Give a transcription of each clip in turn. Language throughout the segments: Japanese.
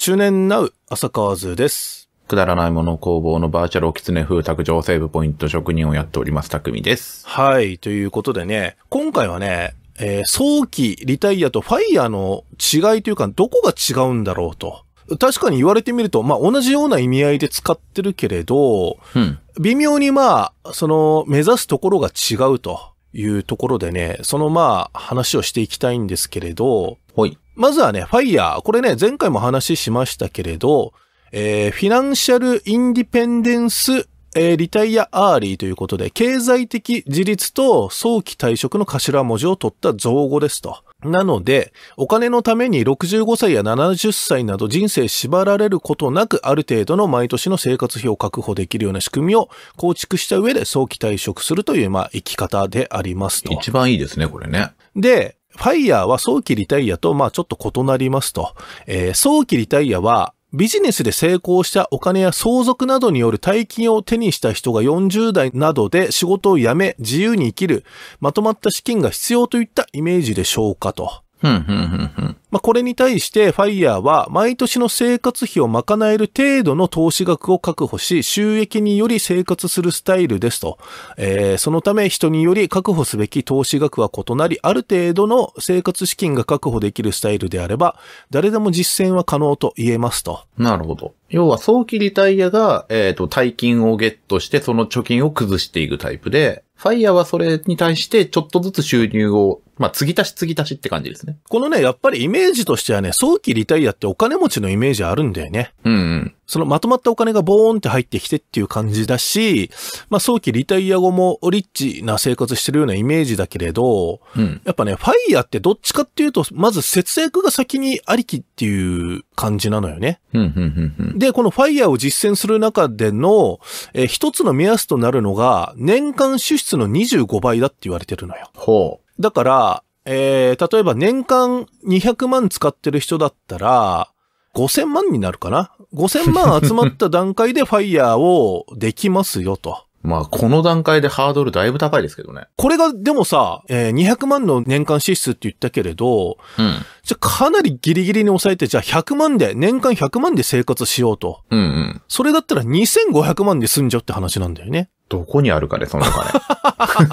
中年なう浅川図です。くだらないもの工房のバーチャルおきつね風卓上セーブポイント職人をやっております、匠です。はい、ということでね、今回はね、えー、早期リタイアとファイヤーの違いというか、どこが違うんだろうと。確かに言われてみると、まあ、同じような意味合いで使ってるけれど、うん、微妙にまあ、その、目指すところが違うと。いうところでね、そのまあ話をしていきたいんですけれど、はい。まずはね、FIRE。これね、前回も話しましたけれど、えー、フィナンシャルインディペンデンス、えー、リタイアアーリーということで、経済的自立と早期退職の頭文字を取った造語ですと。なので、お金のために65歳や70歳など人生縛られることなくある程度の毎年の生活費を確保できるような仕組みを構築した上で早期退職するという、まあ、生き方でありますと。一番いいですね、これね。で、ファイヤーは早期リタイアと、まあ、ちょっと異なりますと。えー、早期リタイアは、ビジネスで成功したお金や相続などによる大金を手にした人が40代などで仕事を辞め自由に生きるまとまった資金が必要といったイメージでしょうかと。まあ、これに対して FIRE は毎年の生活費を賄える程度の投資額を確保し、収益により生活するスタイルですと。えー、そのため人により確保すべき投資額は異なり、ある程度の生活資金が確保できるスタイルであれば、誰でも実践は可能と言えますと。なるほど。要は早期リタイヤが、えっ、ー、と、大金をゲットして、その貯金を崩していくタイプで、ファイヤーはそれに対してちょっとずつ収入をまあ、継ぎ足し継ぎ足しって感じですね。このね、やっぱりイメージとしてはね、早期リタイアってお金持ちのイメージあるんだよね。うんうん。そのまとまったお金がボーンって入ってきてっていう感じだし、まあ早期リタイア後もリッチな生活してるようなイメージだけれど、うん、やっぱね、ファイヤーってどっちかっていうと、まず節約が先にありきっていう感じなのよね。ううんんで、このファイヤーを実践する中での、えー、一つの目安となるのが、年間支出の25倍だって言われてるのよ。ほう。だから、えー、例えば年間200万使ってる人だったら、5000万になるかな ?5000 万集まった段階でファイヤーをできますよと。まあ、この段階でハードルだいぶ高いですけどね。これが、でもさ、えー、200万の年間支出って言ったけれど、うん、じゃかなりギリギリに抑えて、じゃあ100万で、年間100万で生活しようと。うんうん。それだったら2500万で済んじゃうって話なんだよね。どこにあるかね、そのお金。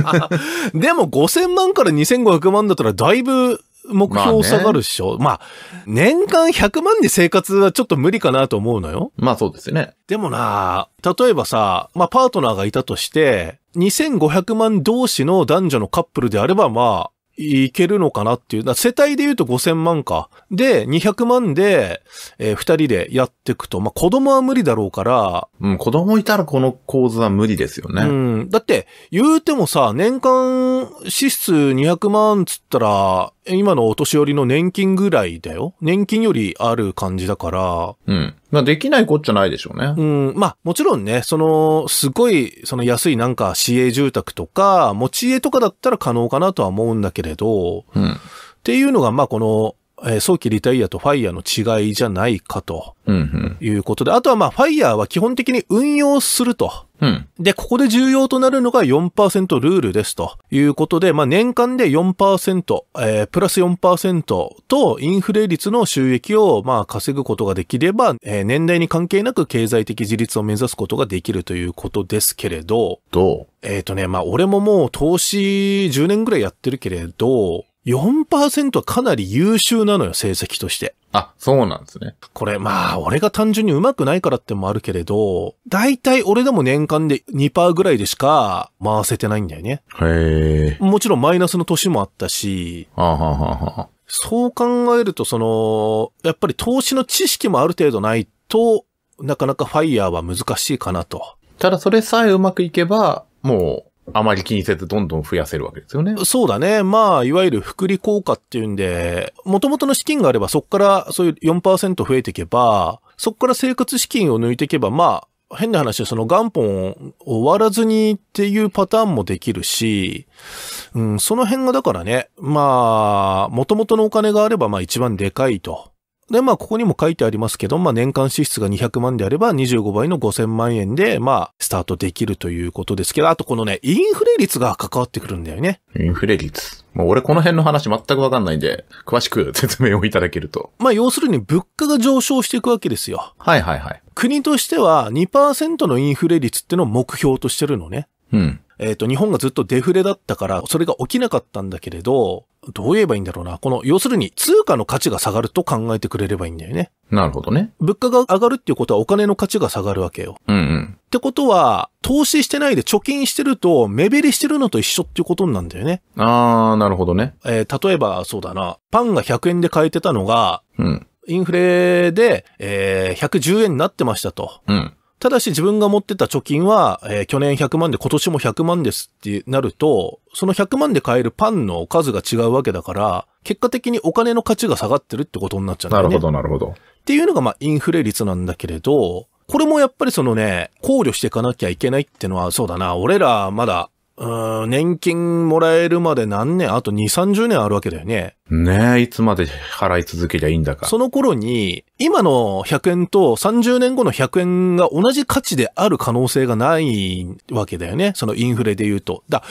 でも5000万から2500万だったらだいぶ目標下がるっしょ。まあ、ね、まあ、年間100万で生活はちょっと無理かなと思うのよ。まあそうですね。でもな、例えばさ、まあパートナーがいたとして、2500万同士の男女のカップルであればまあ、いけるのかなっていう。世帯で言うと5000万か。で、200万で、えー、2人でやっていくと。まあ、子供は無理だろうから。うん、子供いたらこの構図は無理ですよね。うん。だって、言うてもさ、年間支出200万つったら、今のお年寄りの年金ぐらいだよ。年金よりある感じだから。うん。まあ、できないこっちゃないでしょうね。うん。まあ、もちろんね、その、すごい、その安いなんか市営住宅とか、持ち家とかだったら可能かなとは思うんだけれど、うん。っていうのが、まあ、この、え早期リタイアとファイヤーの違いじゃないかということで、うんうん、あとはまあ、ファイヤーは基本的に運用すると。うん、で、ここで重要となるのが4%ルールですということで、まあ、年間で4%、えー、プラス4%とインフレ率の収益を、まあ、稼ぐことができれば、えー、年代に関係なく経済的自立を目指すことができるということですけれど、どうえっ、とね、まあ、俺ももう投資10年ぐらいやってるけれど、4%はかなり優秀なのよ、成績として。あ、そうなんですね。これ、まあ、俺が単純に上手くないからってもあるけれど、大体俺でも年間で2%ぐらいでしか回せてないんだよね。へえ。もちろんマイナスの年もあったし、あはあはあ、そう考えると、その、やっぱり投資の知識もある程度ないと、なかなかファイヤーは難しいかなと。ただそれさえうまくいけば、もうあまり気にせずどんどん増やせるわけですよね。そうだね。まあ、いわゆる福利効果っていうんで、元々の資金があればそこからそういう4%増えていけば、そこから生活資金を抜いていけば、まあ、変な話でその元本を終わらずにっていうパターンもできるし、うん、その辺がだからね、まあ、元々のお金があればまあ一番でかいと。で、まあ、ここにも書いてありますけど、まあ、年間支出が200万であれば、25倍の5000万円で、まあ、スタートできるということですけど、あとこのね、インフレ率が関わってくるんだよね。インフレ率。もう俺この辺の話全くわかんないんで、詳しく説明をいただけると。まあ、要するに物価が上昇していくわけですよ。はいはいはい。国としては2%のインフレ率ってのを目標としてるのね。うん。えっ、ー、と、日本がずっとデフレだったから、それが起きなかったんだけれど、どう言えばいいんだろうな。この、要するに通貨の価値が下がると考えてくれればいいんだよね。なるほどね。物価が上がるっていうことはお金の価値が下がるわけよ。うんうん。ってことは、投資してないで貯金してると、目減りしてるのと一緒っていうことなんだよね。あー、なるほどね。えー、例えば、そうだな。パンが100円で買えてたのが、うん。インフレで、えー、110円になってましたと。うん。ただし自分が持ってた貯金は、えー、去年100万で今年も100万ですってなると、その100万で買えるパンの数が違うわけだから、結果的にお金の価値が下がってるってことになっちゃうんだよね。なるほど、なるほど。っていうのがまあインフレ率なんだけれど、これもやっぱりそのね、考慮していかなきゃいけないってのは、そうだな、俺らまだ年金もらえるまで何年あと2、30年あるわけだよね。ねえ、いつまで払い続けりゃいいんだか。その頃に、今の100円と30年後の100円が同じ価値である可能性がないわけだよね。そのインフレで言うと。だ、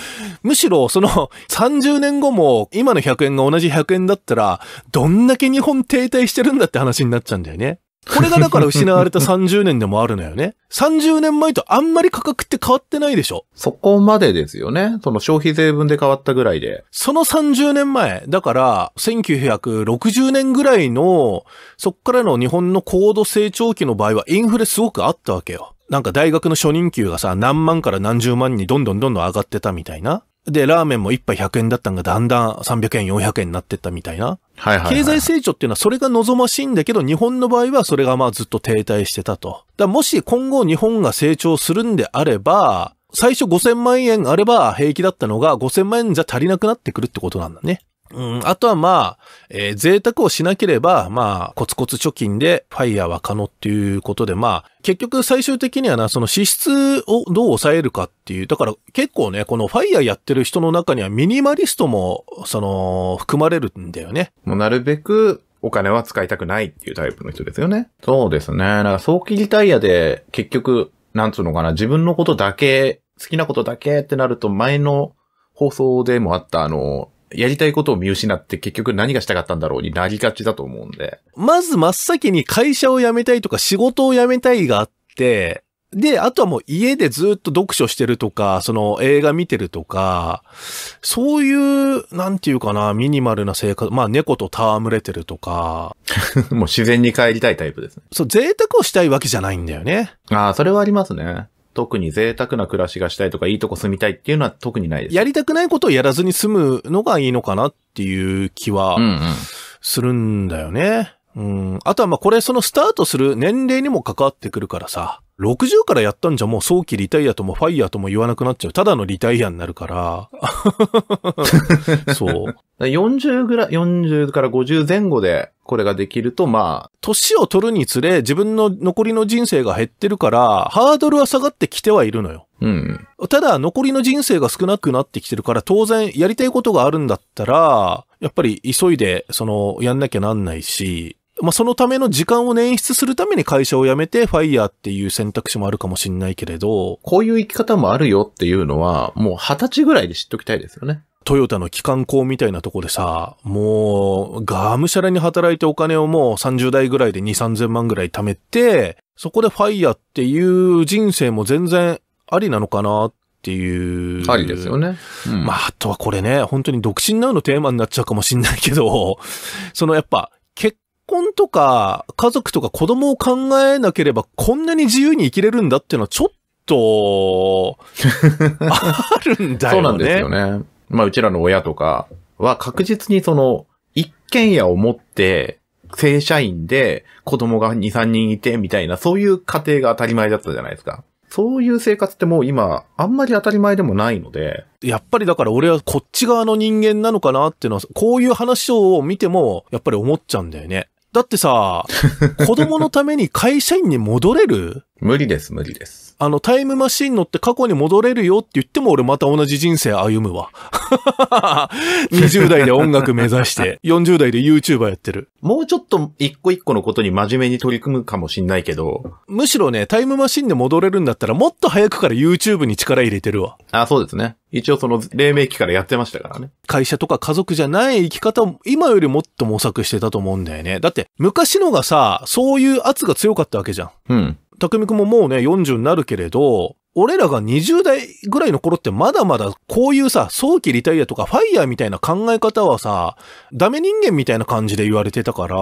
むしろその30年後も今の100円が同じ100円だったら、どんだけ日本停滞してるんだって話になっちゃうんだよね。これがだから失われた30年でもあるのよね。30年前とあんまり価格って変わってないでしょ。そこまでですよね。その消費税分で変わったぐらいで。その30年前、だから1960年ぐらいの、そっからの日本の高度成長期の場合はインフレすごくあったわけよ。なんか大学の初任給がさ、何万から何十万にどんどんどんどん上がってたみたいな。で、ラーメンも一杯100円だったんが、だんだん300円、400円になってったみたいな。はいはい、はい、経済成長っていうのはそれが望ましいんだけど、日本の場合はそれがまあずっと停滞してたと。だもし今後日本が成長するんであれば、最初5000万円あれば平気だったのが5000万円じゃ足りなくなってくるってことなんだね。うん、あとはまあ、えー、贅沢をしなければ、まあ、コツコツ貯金でファイヤーは可能っていうことで、まあ、結局最終的にはな、その支出をどう抑えるかっていう、だから結構ね、このファイヤーやってる人の中にはミニマリストも、その、含まれるんだよね。もうなるべく、お金は使いたくないっていうタイプの人ですよね。そうですね。だから早期リタイアで結局、なんつうのかな、自分のことだけ、好きなことだけってなると前の放送でもあったあの、やりたいことを見失って結局何がしたかったんだろうになりがちだと思うんで。まず真っ先に会社を辞めたいとか仕事を辞めたいがあって、で、あとはもう家でずっと読書してるとか、その映画見てるとか、そういう、なんていうかな、ミニマルな生活、まあ猫と戯れてるとか。もう自然に帰りたいタイプですね。そう、贅沢をしたいわけじゃないんだよね。ああ、それはありますね。特に贅沢な暮らしがしたいとか、いいとこ住みたいっていうのは特にないです。やりたくないことをやらずに済むのがいいのかなっていう気は、するんだよね。うん、うん、あとはまあこれそのスタートする年齢にも関わってくるからさ。60からやったんじゃもう早期リタイアともファイヤーとも言わなくなっちゃう。ただのリタイアになるから。そう。40ぐらい、40から50前後でこれができると、まあ。年を取るにつれ自分の残りの人生が減ってるから、ハードルは下がってきてはいるのよ。うん。ただ、残りの人生が少なくなってきてるから、当然やりたいことがあるんだったら、やっぱり急いで、その、やんなきゃなんないし、まあ、そのための時間を捻出するために会社を辞めてファイヤーっていう選択肢もあるかもしれないけれど。こういう生き方もあるよっていうのは、もう二十歳ぐらいで知っときたいですよね。トヨタの機関工みたいなとこでさ、もう、がむしゃらに働いてお金をもう30代ぐらいで2、3000万ぐらい貯めて、そこでファイヤーっていう人生も全然ありなのかなっていう。ありですよね。うん、まあ、あとはこれね、本当に独身なのテーマになっちゃうかもしんないけど、そのやっぱ、婚とか家族とか子供を考えなければこんなに自由に生きれるんだっていうのはちょっと、あるんだよね。そうなんですよね。まあうちらの親とかは確実にその一軒家を持って正社員で子供が2、3人いてみたいなそういう家庭が当たり前だったじゃないですか。そういう生活ってもう今、あんまり当たり前でもないので。やっぱりだから俺はこっち側の人間なのかなっていうのは、こういう話を見ても、やっぱり思っちゃうんだよね。だってさ、子供のために会社員に戻れる無理です、無理です。あの、タイムマシン乗って過去に戻れるよって言っても俺また同じ人生歩むわ。20 代で音楽目指して、40 代で YouTuber やってる。もうちょっと一個一個のことに真面目に取り組むかもしんないけど。むしろね、タイムマシンで戻れるんだったらもっと早くから YouTube に力入れてるわ。あ、そうですね。一応その黎明期からやってましたからね。会社とか家族じゃない生き方を今よりもっと模索してたと思うんだよね。だって昔のがさ、そういう圧が強かったわけじゃん。うん。匠くんももうね、40になるけれど、俺らが20代ぐらいの頃ってまだまだこういうさ、早期リタイアとかファイヤーみたいな考え方はさ、ダメ人間みたいな感じで言われてたから。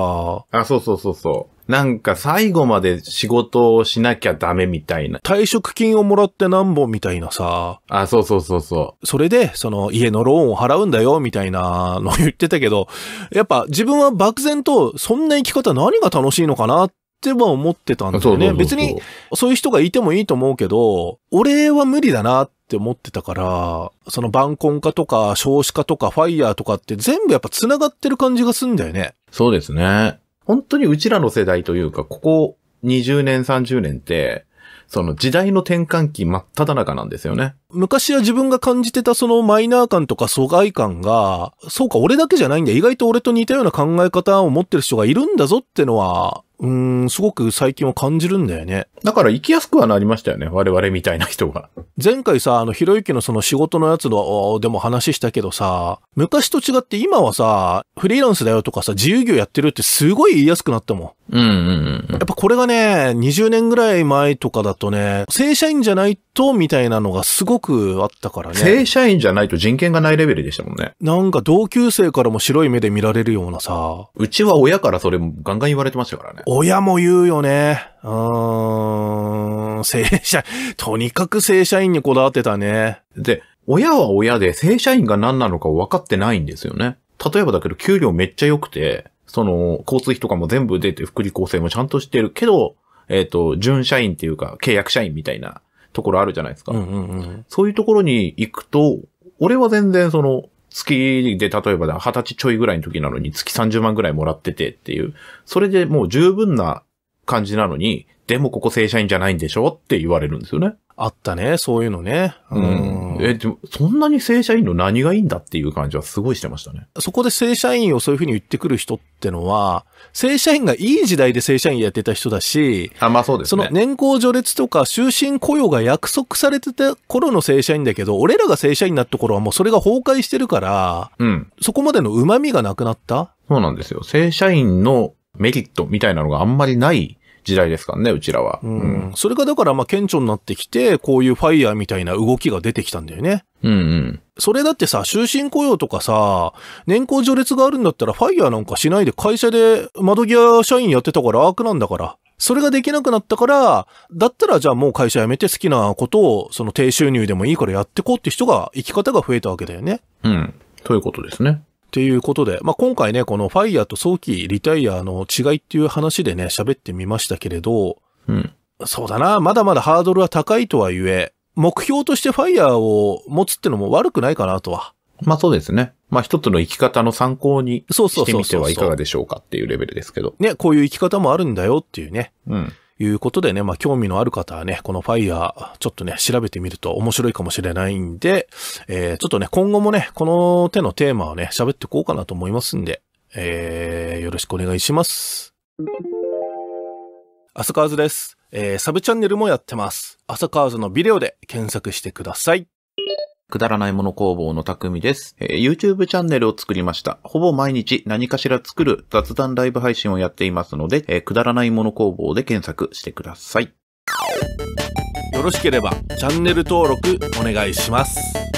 あ、そうそうそうそう。なんか最後まで仕事をしなきゃダメみたいな。退職金をもらって何本みたいなさ。あ、そうそうそうそう。それで、その家のローンを払うんだよみたいなの言ってたけど、やっぱ自分は漠然とそんな生き方何が楽しいのかなってっては思ってたんだよね。別に、そういう人がいてもいいと思うけど、俺は無理だなって思ってたから、その晩婚化とか少子化とかファイヤーとかって全部やっぱ繋がってる感じがすんだよね。そうですね。本当にうちらの世代というか、ここ20年30年って、その時代の転換期真っ只中なんですよね。昔は自分が感じてたそのマイナー感とか疎外感が、そうか俺だけじゃないんだ、意外と俺と似たような考え方を持ってる人がいるんだぞってのは、うん、すごく最近は感じるんだよね。だから行きやすくはなりましたよね。我々みたいな人が。前回さ、あの、ひろゆきのその仕事のやつの、でも話したけどさ、昔と違って今はさ、フリーランスだよとかさ、自由業やってるってすごい言いやすくなったもん。うんうんうん。やっぱこれがね、20年ぐらい前とかだとね、正社員じゃないとみたいなのがすごくあったからね。正社員じゃないと人権がないレベルでしたもんね。なんか同級生からも白い目で見られるようなさ。うちは親からそれガンガン言われてましたからね。親も言うよね。うーん、正社員、とにかく正社員にこだわってたね。で、親は親で正社員が何なのか分かってないんですよね。例えばだけど給料めっちゃ良くて、その、交通費とかも全部出て、福利厚生もちゃんとしてるけど、えっ、ー、と、準社員っていうか、契約社員みたいなところあるじゃないですか。うんうんうん、そういうところに行くと、俺は全然その、月で例えば二十歳ちょいぐらいの時なのに月30万ぐらいもらっててっていう、それでもう十分な感じなのに、でもここ正社員じゃないんでしょって言われるんですよね。あったね、そういうのね。うん。え、でも、そんなに正社員の何がいいんだっていう感じはすごいしてましたね。そこで正社員をそういうふうに言ってくる人ってのは、正社員がいい時代で正社員やってた人だし、あ、まあそうですね。その年功序列とか終身雇用が約束されてた頃の正社員だけど、俺らが正社員になった頃はもうそれが崩壊してるから、うん。そこまでの旨味がなくなったそうなんですよ。正社員のメリットみたいなのがあんまりない時代ですからね、うちらは。うん。うん、それがだから、まあ、顕著になってきて、こういうファイヤーみたいな動きが出てきたんだよね。うんうん。それだってさ、終身雇用とかさ、年功序列があるんだったら、ファイヤーなんかしないで会社で窓際社員やってたからアークなんだから。それができなくなったから、だったらじゃあもう会社辞めて好きなことを、その低収入でもいいからやってこうって人が、生き方が増えたわけだよね。うん。ということですね。とていうことで、まあ、今回ね、このファイヤーと早期リタイアの違いっていう話でね、喋ってみましたけれど、うん。そうだな、まだまだハードルは高いとはいえ、目標としてファイヤーを持つってのも悪くないかなとは。まあそうですね。まあ一つの生き方の参考にしてみてはいかがでしょうかっていうレベルですけど。ね、こういう生き方もあるんだよっていうね。うん。いうことでね、まあ、興味のある方はね、この FIRE、ちょっとね、調べてみると面白いかもしれないんで、えー、ちょっとね、今後もね、この手のテーマをね、喋ってこうかなと思いますんで、えー、よろしくお願いします。カーズです。えー、サブチャンネルもやってます。カーズのビデオで検索してください。くだらないもの工房の匠です、えー、YouTube チャンネルを作りました。ほぼ毎日何かしら作る雑談ライブ配信をやっていますので、えー、くだらないもの工房で検索してください。よろしければチャンネル登録お願いします。